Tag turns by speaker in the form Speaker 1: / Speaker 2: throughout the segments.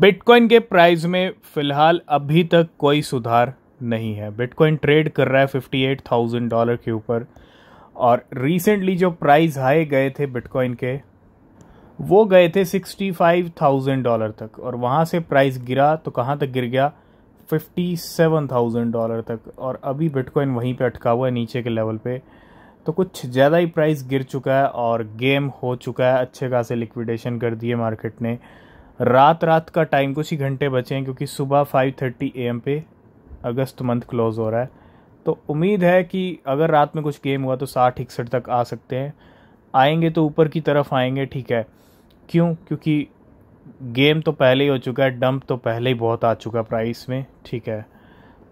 Speaker 1: bitcoin के price में फ़िलहाल अभी तक कोई सुधार नहीं है बिटकॉइन ट्रेड कर रहा है फिफ्टी एट थाउजेंड डॉलर के ऊपर और रिसेंटली जो प्राइस हाई गए थे बिटकॉइन के वो गए थे सिक्सटी फाइव थाउजेंड डॉलर तक और वहाँ से प्राइस गिरा तो कहाँ तक गिर गया फिफ्टी सेवन थाउजेंड डॉलर तक और अभी बिटकॉइन वहीं पे अटका हुआ है नीचे के लेवल पे तो कुछ ज़्यादा ही प्राइस गिर चुका है और गेम हो चुका है अच्छे खासे लिक्विडेशन कर दिए मार्केट ने रात रात का टाइम कुछ ही घंटे बचे हैं क्योंकि सुबह फाइव थर्टी ए एम पे अगस्त मंथ क्लोज़ हो रहा है तो उम्मीद है कि अगर रात में कुछ गेम हुआ तो साठ इकसठ तक आ सकते हैं आएंगे तो ऊपर की तरफ आएंगे ठीक है क्यों क्योंकि गेम तो पहले ही हो चुका है डंप तो पहले ही बहुत आ चुका प्राइस में ठीक है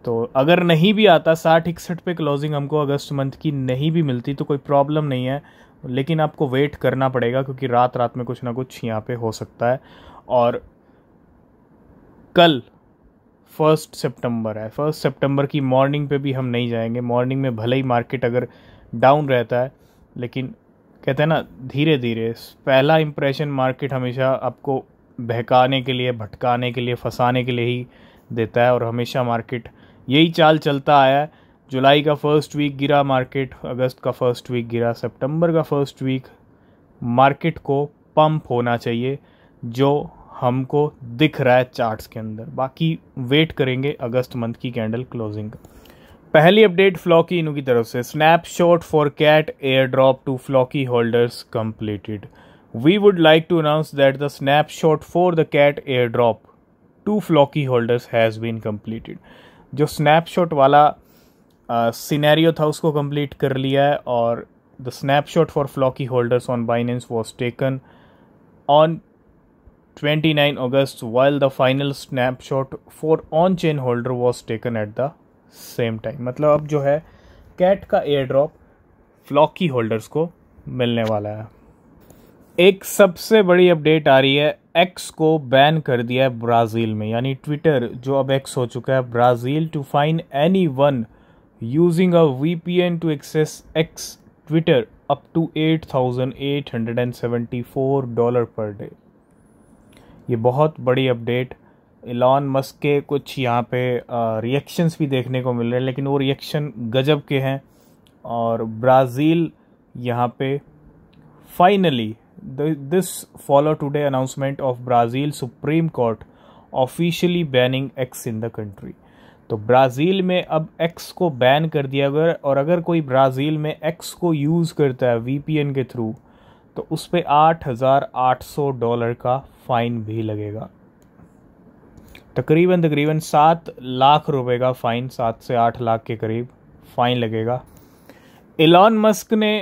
Speaker 1: तो अगर नहीं भी आता साठ इकसठ पे क्लोजिंग हमको अगस्त मंथ की नहीं भी मिलती तो कोई प्रॉब्लम नहीं है लेकिन आपको वेट करना पड़ेगा क्योंकि रात रात में कुछ ना कुछ यहाँ पे हो सकता है और कल फर्स्ट सितंबर है फर्स्ट सितंबर की मॉर्निंग पे भी हम नहीं जाएंगे मॉर्निंग में भले ही मार्केट अगर डाउन रहता है लेकिन कहते हैं ना धीरे धीरे पहला इम्प्रेशन मार्केट हमेशा आपको बहकाने के लिए भटकाने के लिए फंसाने के लिए ही देता है और हमेशा मार्केट यही चाल चलता आया है जुलाई का फर्स्ट वीक गिरा मार्केट अगस्त का फर्स्ट वीक गिरा सितंबर का फर्स्ट वीक मार्केट को पंप होना चाहिए जो हमको दिख रहा है चार्ट्स के अंदर बाकी वेट करेंगे अगस्त मंथ की कैंडल क्लोजिंग का पहली अपडेट फ्लॉकी इनू की तरफ से snapshot for cat airdrop to Floki holders completed we would like to announce that the snapshot for the cat airdrop to Floki holders has been completed जो snapshot वाला scenario था उसको complete कर लिया है और the snapshot for Floki holders on Binance was taken on 29 August while the final snapshot for on chain holder was taken at the same time मतलब अब जो है कैट का एयर ड्रॉप फ्लॉकी होल्डर्स को मिलने वाला है एक सबसे बड़ी अपडेट आ रही है एक्स को बैन कर दिया है ब्राज़ील में यानी ट्विटर जो अब एक्स हो चुका है Brazil to fine anyone using a VPN to access X Twitter up to $8,874 per day ये बहुत बड़ी अपडेट इलान मस्क के कुछ यहाँ पे रिएक्शंस भी देखने को मिल रहे हैं लेकिन वो रिएक्शन गजब के हैं और ब्राज़ील यहाँ पे finally this follow today announcement of Brazil Supreme Court officially banning X in the country तो ब्राज़ील में अब एक्स को बैन कर दिया गया और अगर कोई ब्राज़ील में एक्स को यूज़ करता है वीपीएन के थ्रू तो उस पर आठ हज़ार आठ सौ डॉलर का फ़ाइन भी लगेगा तकरीबन तकरीबन सात लाख रुपए का फ़ाइन सात से आठ लाख के करीब फ़ाइन लगेगा एलॉन मस्क ने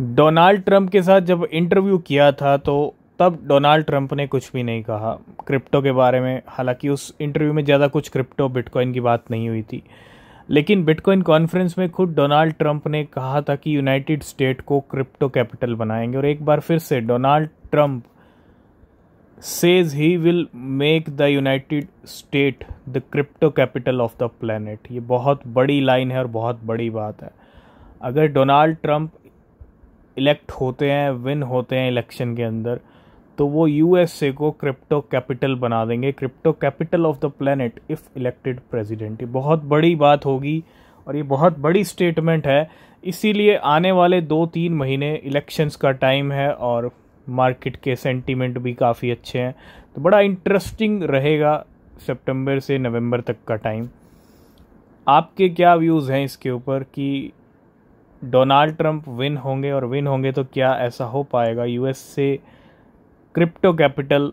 Speaker 1: डोनाल्ड ट्रंप के साथ जब इंटरव्यू किया था तो तब डोनाल्ड ट्रंप ने कुछ भी नहीं कहा क्रिप्टो के बारे में हालांकि उस इंटरव्यू में ज़्यादा कुछ क्रिप्टो बिटकॉइन की बात नहीं हुई थी लेकिन बिटकॉइन कॉन्फ्रेंस में खुद डोनाल्ड ट्रंप ने कहा था कि यूनाइटेड स्टेट को क्रिप्टो कैपिटल बनाएंगे और एक बार फिर से Donald Trump says he will make the United State the crypto capital of the planet ये बहुत बड़ी लाइन है और बहुत बड़ी बात है अगर डोनाल्ड ट्रंप इलेक्ट होते हैं विन होते हैं इलेक्शन के अंदर तो वो यूएसए को क्रिप्टो कैपिटल बना देंगे crypto capital of the planet if elected president ये बहुत बड़ी बात होगी और ये बहुत बड़ी स्टेटमेंट है इसीलिए आने वाले दो तीन महीने इलेक्शंस का टाइम है और मार्केट के सेंटीमेंट भी काफ़ी अच्छे हैं तो बड़ा इंटरेस्टिंग रहेगा सितंबर से नवंबर तक का टाइम आपके क्या व्यूज़ हैं इसके ऊपर कि डोनाल्ड ट्रंप विन होंगे और विन होंगे तो क्या ऐसा हो पाएगा यूएस से क्रिप्टो कैपिटल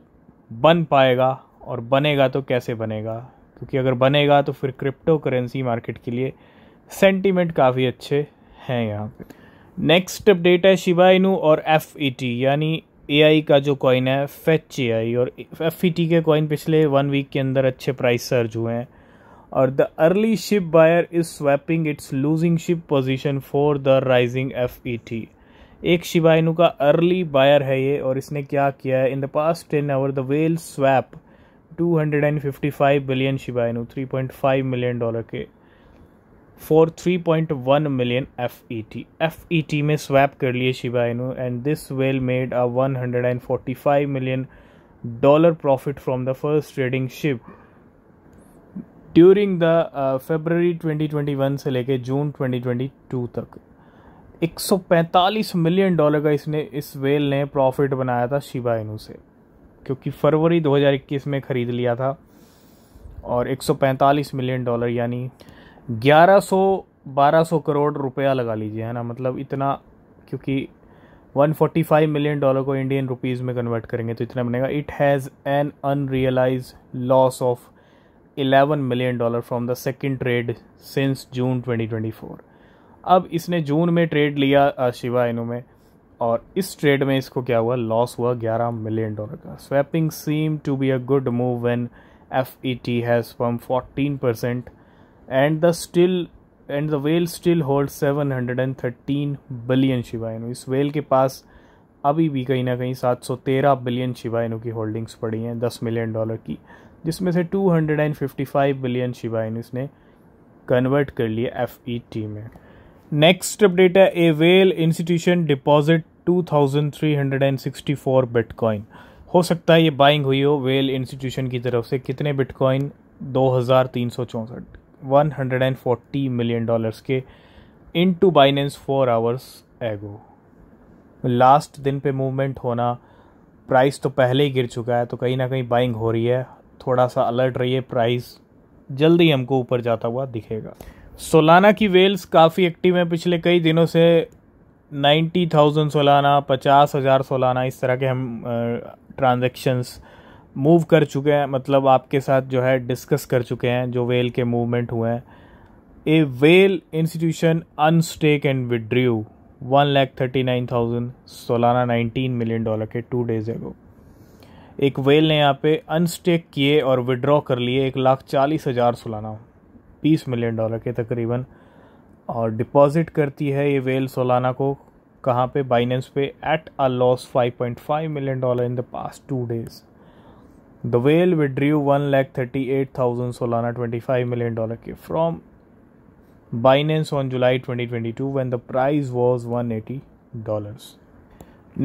Speaker 1: बन पाएगा और बनेगा तो कैसे बनेगा क्योंकि अगर बनेगा तो फिर क्रिप्टो करेंसी मार्केट के लिए सेंटीमेंट काफ़ी अच्छे हैं यहाँ पे नेक्स्ट अपडेट है शिबा इनू और एफ e यानी ए का जो कॉइन है फेच ए और एफ e के कॉइन पिछले वन वीक के अंदर अच्छे प्राइस सर्ज हुए हैं और the early SHIB buyer is swapping its losing SHIB position for the rising F एक शिवाइनू का अर्ली बायर है ये और इसने क्या किया है in the past ten hour the whale swap 255 billion Shiba Inu 3.5 million dollar के for 3.1 million F E T F E T में स्वैप कर लिए Shiba Inu and this whale made a 145 million dollar profit from the first trading SHIB during the February 2021 से लेके जून 2022 तक 145 million dollar का इसने इस वेल ने प्रॉफिट बनाया था शिबा इनू से क्योंकि फरवरी 2021 में ख़रीद लिया था और 145 मिलियन डॉलर यानी 1100 1200 करोड़ रुपया लगा लीजिए है ना मतलब इतना क्योंकि 145 मिलियन डॉलर को इंडियन रुपीज़ में कन्वर्ट करेंगे तो इतना बनेगा it has an unrealised loss of 11 million dollar from the second trade since June 2024 अब इसने जून में ट्रेड लिया शिवा इनू में और इस ट्रेड में इसको क्या हुआ लॉस हुआ 11 मिलियन डॉलर का swapping seem to be a good move when F E T has pump fourteen percent and the still and the whale still hold 713 billion Shiba Inu इस वेल के पास अभी भी कहीं ना कहीं 713 बिलियन शिवा इनू की होल्डिंग्स पड़ी हैं 10 मिलियन डॉलर की जिसमें से 255 बिलियन शिवा इनू इसने कन्वर्ट कर लिए एफ ई टी में deposit two thousand three hundred and sixty 2364 bitcoin हो सकता है ये बाइंग हुई हो वेल इंस्टीट्यूशन की तरफ से कितने बिटकॉइन दो हज़ार तीन सौ चौंसठ one hundred and forty million dollars के into Binance four hours ago last दिन पे मूवमेंट होना प्राइस तो पहले ही गिर चुका है तो कहीं ना कहीं बाइंग हो रही है थोड़ा सा अलर्ट रहिए प्राइस जल्दी हमको ऊपर जाता हुआ दिखेगा सोलाना की वेल्स काफ़ी एक्टिव हैं पिछले कई दिनों से नाइन्टी थाउजेंड सोलाना पचास हज़ार सोलाना इस तरह के हम ट्रांजेक्शन्स मूव कर चुके हैं मतलब आपके साथ जो है डिस्कस कर चुके हैं जो वेल के मूवमेंट हुए हैं a whale institution unstake and withdrew one lakh thirty nine thousand Solana nineteen million dollar के टू डेज एगो एक वेल ने यहाँ पे अनस्टेक किए और विड्रॉ कर लिए एक लाख चालीस हज़ार सोलाना बीस मिलियन डॉलर के तकरीबन और डिपॉजिट करती है ये वेल सोलाना को कहाँ पे बाइनेंस पे at a loss 5.5 million dollar in the past two days the whale withdrew one lakh thirty eight thousand Solana twenty five million dollar के from Binance on July twenty twenty two when the price was one eighty dollars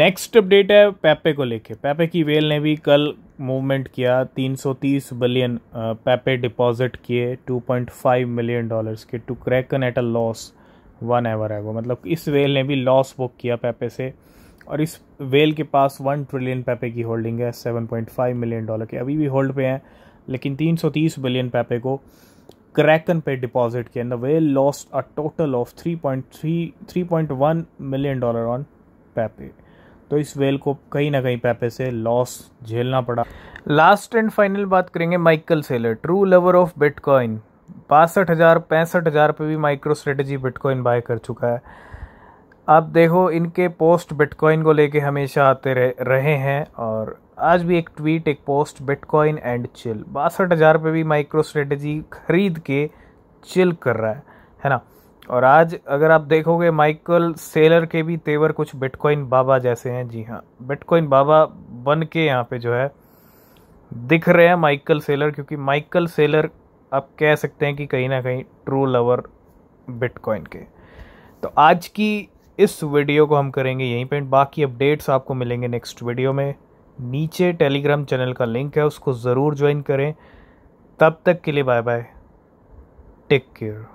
Speaker 1: next update है Pepe को लेके पैपे की well ने भी कल movement किया 330 billion पैपे deposit किए 2.5 मिलियन डॉलर्स के to Kraken at a loss वन एवर है वो मतलब इस वेल ने भी लॉस बुक किया पैपे से और इस वेल के पास वन ट्रिलियन पैपे की होल्डिंग है 7.5 मिलियन डॉलर के अभी भी होल्ड पे हैं लेकिन 330 बिलियन पैपे को क्रैकन पे डिपॉजिट किया the whale loss a total of 3.3 3.1 million dollar on पैपे तो इस वेल को कहीं ना कहीं पैपे से लॉस झेलना पड़ा लास्ट एंड फाइनल बात करेंगे Michael Saylor true lover of bitcoin बासठ हज़ार पैंसठ हज़ार पर भी माइक्रो स्ट्रेटजी बिटकॉइन बाय कर चुका है आप देखो इनके पोस्ट बिटकॉइन को लेके हमेशा आते रहे हैं और आज भी एक ट्वीट एक पोस्ट बिटकॉइन एंड चिल बासठ हज़ार पे भी माइक्रो स्ट्रेटजी खरीद के चिल कर रहा है है ना और आज अगर आप देखोगे माइकल सेलर के भी तेवर कुछ बिटकॉइन बाबा जैसे हैं जी हाँ बिटकॉइन बाबा बन के यहाँ पे जो है दिख रहे हैं माइकल सेलर क्योंकि माइकल सेलर आप कह सकते हैं कि कहीं ना कहीं ट्रू लवर बिटकॉइन के तो आज की इस वीडियो को हम करेंगे यहीं पर बाकी अपडेट्स आपको मिलेंगे नेक्स्ट वीडियो में नीचे टेलीग्राम चैनल का लिंक है उसको ज़रूर ज्वाइन करें तब तक के लिए बाय बाय टेक केयर